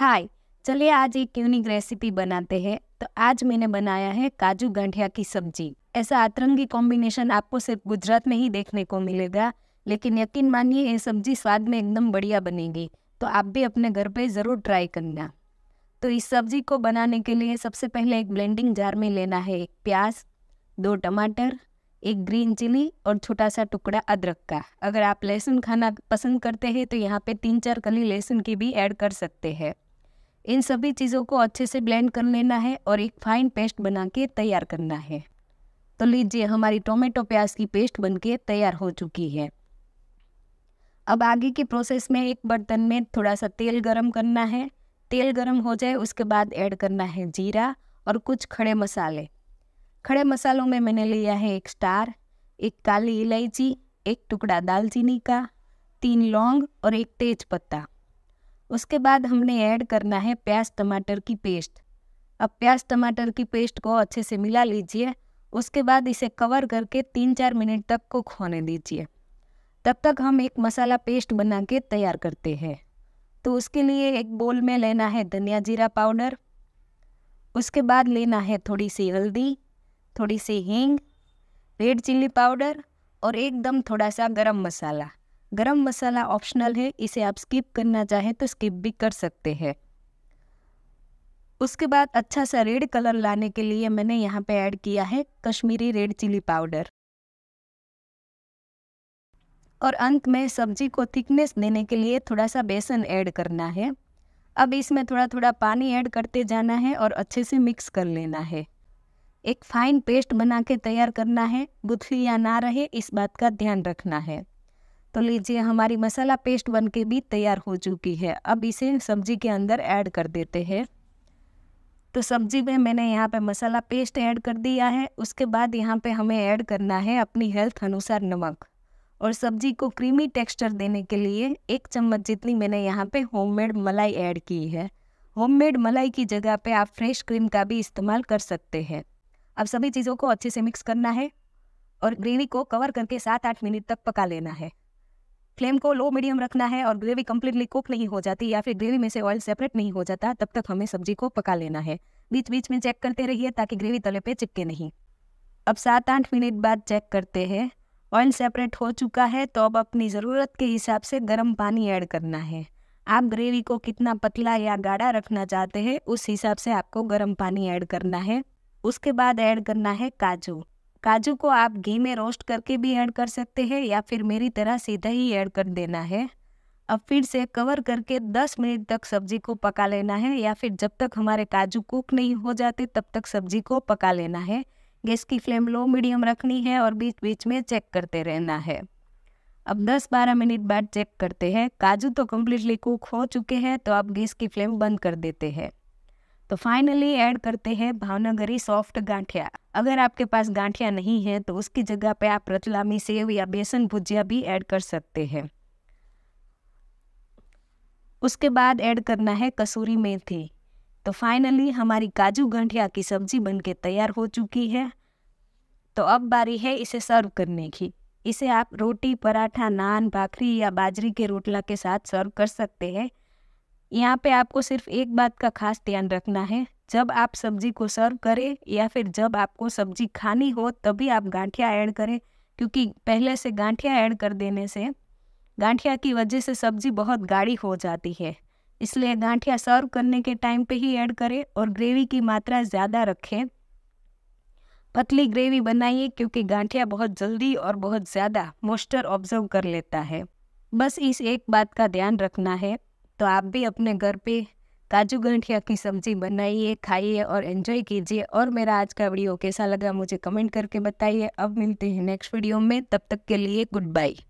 हाय चलिए आज एक यूनिक रेसिपी बनाते हैं तो आज मैंने बनाया है काजू गांठिया की सब्जी ऐसा अतरंगी कॉम्बिनेशन आपको सिर्फ गुजरात में ही देखने को मिलेगा लेकिन यकीन मानिए ये सब्जी स्वाद में एकदम बढ़िया बनेगी तो आप भी अपने घर पे ज़रूर ट्राई करना तो इस सब्जी को बनाने के लिए सबसे पहले एक ब्लेंडिंग जार में लेना है एक प्याज दो टमाटर एक ग्रीन चिली और छोटा सा टुकड़ा अदरक का अगर आप लहसुन खाना पसंद करते हैं तो यहाँ पे तीन चार कली लहसुन की भी ऐड कर सकते हैं इन सभी चीज़ों को अच्छे से ब्लेंड कर लेना है और एक फाइन पेस्ट बना के तैयार करना है तो लीजिए हमारी टोमेटो प्याज की पेस्ट बन के तैयार हो चुकी है अब आगे की प्रोसेस में एक बर्तन में थोड़ा सा तेल गरम करना है तेल गरम हो जाए उसके बाद ऐड करना है जीरा और कुछ खड़े मसाले खड़े मसालों में मैंने लिया है एक स्टार एक काली इलायची एक टुकड़ा दालचीनी का तीन लौंग और एक तेज पत्ता उसके बाद हमने ऐड करना है प्याज टमाटर की पेस्ट अब प्याज टमाटर की पेस्ट को अच्छे से मिला लीजिए उसके बाद इसे कवर करके तीन चार मिनट तक कुक होने दीजिए तब तक हम एक मसाला पेस्ट बना के तैयार करते हैं तो उसके लिए एक बोल में लेना है धनिया जीरा पाउडर उसके बाद लेना है थोड़ी सी हल्दी थोड़ी सी हींग रेड चिल्ली पाउडर और एकदम थोड़ा सा गरम मसाला गरम मसाला ऑप्शनल है इसे आप स्किप करना चाहें तो स्किप भी कर सकते हैं उसके बाद अच्छा सा रेड कलर लाने के लिए मैंने यहाँ पे ऐड किया है कश्मीरी रेड चिली पाउडर और अंत में सब्जी को थिकनेस देने के लिए थोड़ा सा बेसन ऐड करना है अब इसमें थोड़ा थोड़ा पानी ऐड करते जाना है और अच्छे से मिक्स कर लेना है एक फाइन पेस्ट बना के तैयार करना है गुथली या ना रहे इस बात का ध्यान रखना है तो लीजिए हमारी मसाला पेस्ट बन के भी तैयार हो चुकी है अब इसे सब्जी के अंदर ऐड कर देते हैं तो सब्जी में मैंने यहाँ पे मसाला पेस्ट ऐड कर दिया है उसके बाद यहाँ पे हमें ऐड करना है अपनी हेल्थ अनुसार नमक और सब्जी को क्रीमी टेक्सचर देने के लिए एक चम्मच जितनी मैंने यहाँ पे होममेड मलाई ऐड की है होममेड मलाई की जगह पे आप फ्रेश क्रीम का भी इस्तेमाल कर सकते हैं अब सभी चीज़ों को अच्छे से मिक्स करना है और ग्रेवी को कवर करके सात आठ मिनट तक पका लेना है फ्लेम को लो मीडियम रखना है और ग्रेवी कम्प्लीटली कुक नहीं हो जाती या फिर ग्रेवी में से ऑयल सेपरेट नहीं हो जाता तब तक हमें सब्जी को पका लेना है बीच बीच में चेक करते रहिए ताकि ग्रेवी तले पे चिपके नहीं अब सात आठ मिनट बाद चेक करते हैं ऑयल सेपरेट हो चुका है तो अब अपनी ज़रूरत के हिसाब से गर्म पानी ऐड करना है आप ग्रेवी को कितना पतला या गाढ़ा रखना चाहते हैं उस हिसाब से आपको गर्म पानी ऐड करना है उसके बाद ऐड करना है काजू काजू को आप घी में रोस्ट करके भी ऐड कर सकते हैं या फिर मेरी तरह सीधा ही ऐड कर देना है अब फिर से कवर करके 10 मिनट तक सब्जी को पका लेना है या फिर जब तक हमारे काजू कुक नहीं हो जाते तब तक सब्जी को पका लेना है गैस की फ्लेम लो मीडियम रखनी है और बीच बीच में चेक करते रहना है अब 10-12 मिनट बाद चेक करते हैं काजू तो कम्प्लीटली कुक हो चुके हैं तो आप गैस की फ्लेम बंद कर देते हैं तो फाइनली ऐड करते हैं भावनगरी सॉफ्ट गांठिया अगर आपके पास गांठिया नहीं है तो उसकी जगह पे आप रतलामी सेव या बेसन भुजिया भी ऐड कर सकते हैं उसके बाद ऐड करना है कसूरी मेथी तो फाइनली हमारी काजू गांठिया की सब्जी बनके तैयार हो चुकी है तो अब बारी है इसे सर्व करने की इसे आप रोटी पराठा नान भाखरी या बाजरी के रोटला के साथ सर्व कर सकते हैं यहाँ पे आपको सिर्फ एक बात का खास ध्यान रखना है जब आप सब्जी को सर्व करें या फिर जब आपको सब्जी खानी हो तभी आप गांठिया ऐड करें क्योंकि पहले से गांठिया ऐड कर देने से गांठिया की वजह से सब्जी बहुत गाढ़ी हो जाती है इसलिए गांठिया सर्व करने के टाइम पे ही ऐड करें और ग्रेवी की मात्रा ज़्यादा रखें पतली ग्रेवी बनाइए क्योंकि गांठिया बहुत जल्दी और बहुत ज़्यादा मोस्टर ऑब्जर्व कर लेता है बस इस एक बात का ध्यान रखना है तो आप भी अपने घर पे काजू गंठिया की सब्जी बनाइए खाइए और एंजॉय कीजिए और मेरा आज का वीडियो कैसा लगा मुझे कमेंट करके बताइए अब मिलते हैं नेक्स्ट वीडियो में तब तक के लिए गुड बाय